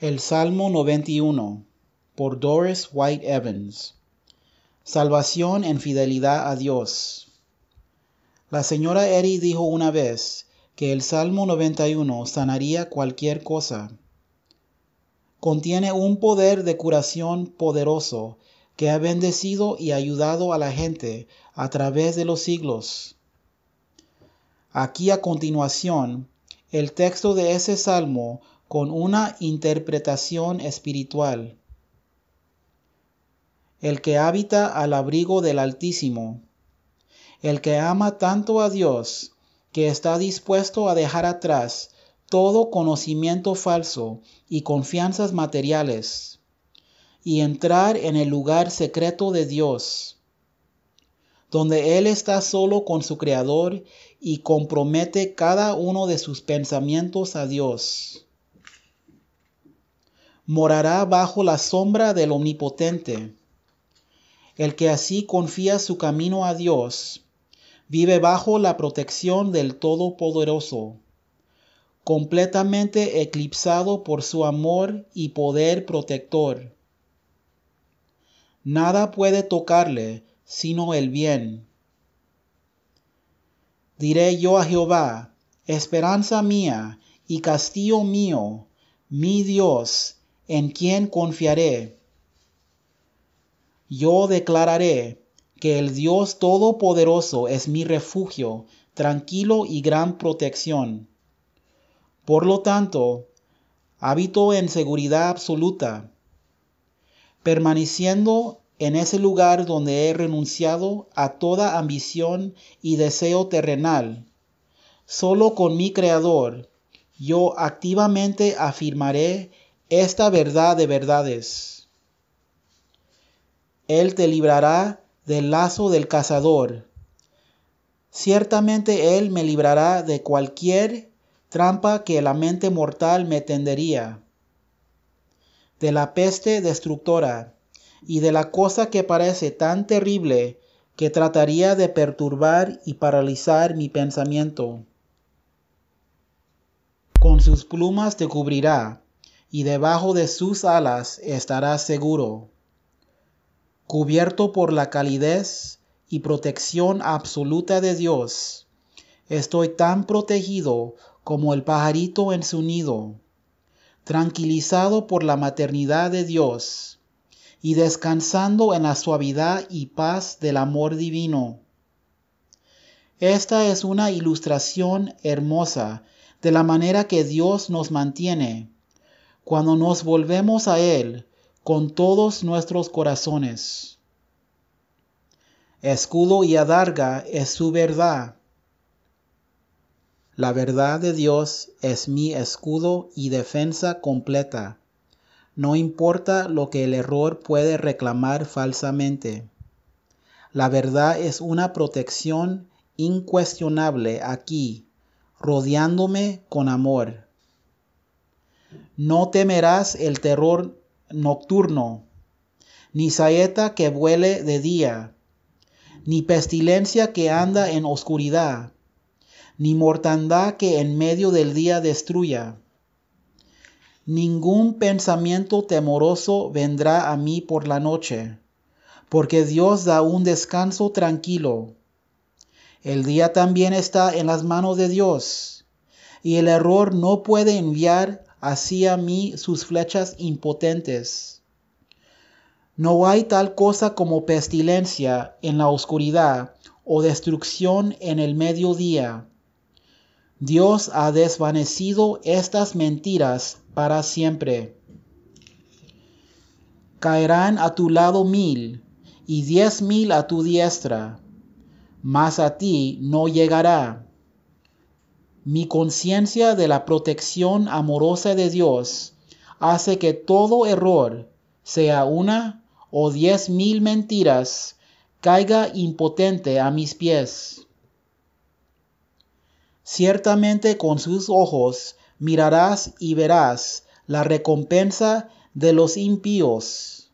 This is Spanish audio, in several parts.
El Salmo 91 por Doris White Evans. Salvación en fidelidad a Dios. La señora Eri dijo una vez que el Salmo 91 sanaría cualquier cosa. Contiene un poder de curación poderoso que ha bendecido y ayudado a la gente a través de los siglos. Aquí a continuación, el texto de ese salmo con una interpretación espiritual. El que habita al abrigo del Altísimo, el que ama tanto a Dios, que está dispuesto a dejar atrás todo conocimiento falso y confianzas materiales, y entrar en el lugar secreto de Dios, donde Él está solo con su Creador y compromete cada uno de sus pensamientos a Dios morará bajo la sombra del Omnipotente. El que así confía su camino a Dios, vive bajo la protección del Todopoderoso, completamente eclipsado por su amor y poder protector. Nada puede tocarle sino el bien. Diré yo a Jehová, esperanza mía y castillo mío, mi Dios, ¿en quién confiaré? Yo declararé que el Dios Todopoderoso es mi refugio, tranquilo y gran protección. Por lo tanto, habito en seguridad absoluta, permaneciendo en ese lugar donde he renunciado a toda ambición y deseo terrenal. Solo con mi Creador, yo activamente afirmaré esta verdad de verdades. Él te librará del lazo del cazador. Ciertamente Él me librará de cualquier trampa que la mente mortal me tendería, de la peste destructora y de la cosa que parece tan terrible que trataría de perturbar y paralizar mi pensamiento. Con sus plumas te cubrirá y debajo de sus alas estarás seguro, cubierto por la calidez y protección absoluta de Dios. Estoy tan protegido como el pajarito en su nido, tranquilizado por la maternidad de Dios y descansando en la suavidad y paz del amor divino. Esta es una ilustración hermosa de la manera que Dios nos mantiene cuando nos volvemos a Él con todos nuestros corazones. Escudo y adarga es su verdad. La verdad de Dios es mi escudo y defensa completa. No importa lo que el error puede reclamar falsamente. La verdad es una protección incuestionable aquí, rodeándome con amor. No temerás el terror nocturno, ni saeta que vuele de día, ni pestilencia que anda en oscuridad, ni mortandad que en medio del día destruya. Ningún pensamiento temoroso vendrá a mí por la noche, porque Dios da un descanso tranquilo. El día también está en las manos de Dios, y el error no puede enviar hacia mí sus flechas impotentes. No hay tal cosa como pestilencia en la oscuridad o destrucción en el mediodía. Dios ha desvanecido estas mentiras para siempre. Caerán a tu lado mil y diez mil a tu diestra, mas a ti no llegará mi conciencia de la protección amorosa de Dios hace que todo error, sea una o diez mil mentiras, caiga impotente a mis pies. Ciertamente con sus ojos mirarás y verás la recompensa de los impíos.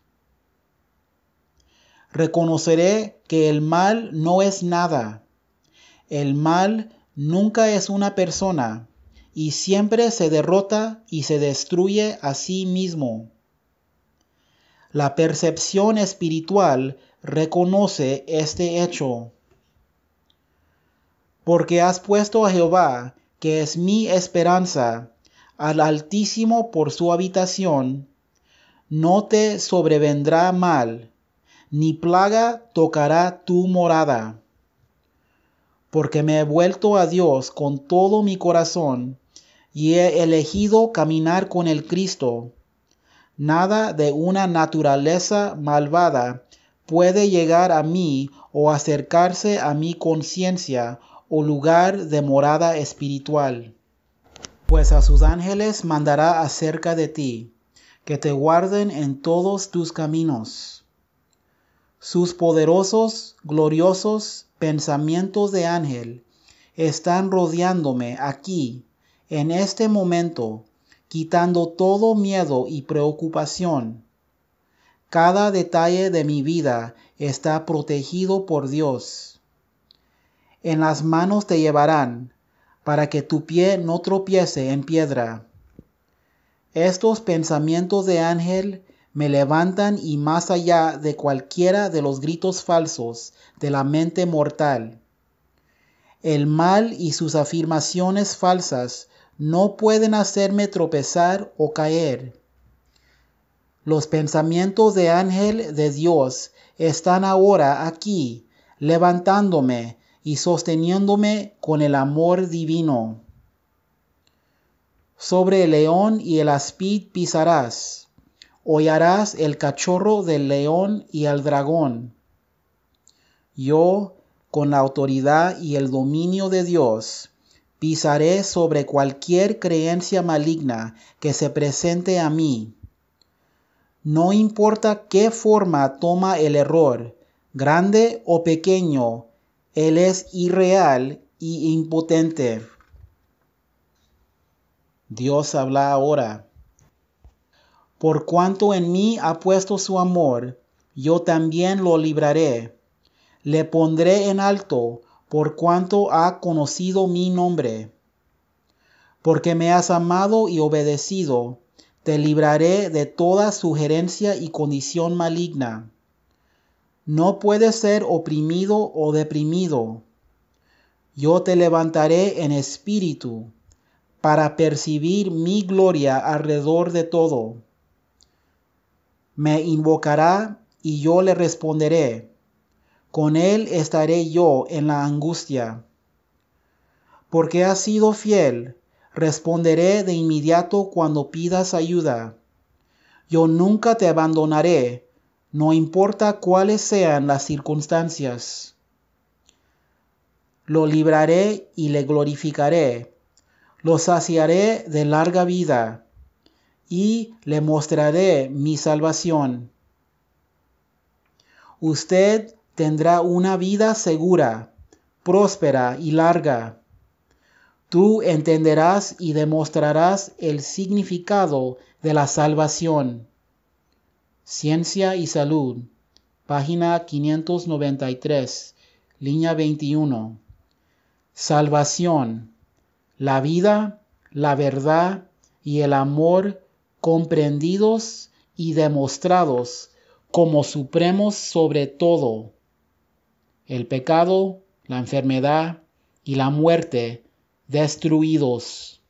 Reconoceré que el mal no es nada. El mal nunca es una persona y siempre se derrota y se destruye a sí mismo. La percepción espiritual reconoce este hecho. Porque has puesto a Jehová, que es mi esperanza, al Altísimo por su habitación, no te sobrevendrá mal, ni plaga tocará tu morada porque me he vuelto a Dios con todo mi corazón y he elegido caminar con el Cristo. Nada de una naturaleza malvada puede llegar a mí o acercarse a mi conciencia o lugar de morada espiritual. Pues a sus ángeles mandará acerca de ti, que te guarden en todos tus caminos. Sus poderosos, gloriosos pensamientos de ángel están rodeándome aquí, en este momento, quitando todo miedo y preocupación. Cada detalle de mi vida está protegido por Dios. En las manos te llevarán, para que tu pie no tropiece en piedra. Estos pensamientos de ángel me levantan y más allá de cualquiera de los gritos falsos de la mente mortal. El mal y sus afirmaciones falsas no pueden hacerme tropezar o caer. Los pensamientos de ángel de Dios están ahora aquí, levantándome y sosteniéndome con el amor divino. Sobre el león y el aspid pisarás hollarás el cachorro del león y al dragón. Yo, con la autoridad y el dominio de Dios, pisaré sobre cualquier creencia maligna que se presente a mí. No importa qué forma toma el error, grande o pequeño, él es irreal y impotente. Dios habla ahora. Por cuanto en mí ha puesto su amor, yo también lo libraré. Le pondré en alto, por cuanto ha conocido mi nombre. Porque me has amado y obedecido, te libraré de toda sugerencia y condición maligna. No puedes ser oprimido o deprimido. Yo te levantaré en espíritu, para percibir mi gloria alrededor de todo me invocará y yo le responderé. Con él estaré yo en la angustia. Porque has sido fiel, responderé de inmediato cuando pidas ayuda. Yo nunca te abandonaré, no importa cuáles sean las circunstancias. Lo libraré y le glorificaré. Lo saciaré de larga vida y le mostraré mi salvación. Usted tendrá una vida segura, próspera y larga. Tú entenderás y demostrarás el significado de la salvación. Ciencia y Salud, página 593, línea 21. Salvación, la vida, la verdad y el amor comprendidos y demostrados como supremos sobre todo. El pecado, la enfermedad y la muerte destruidos.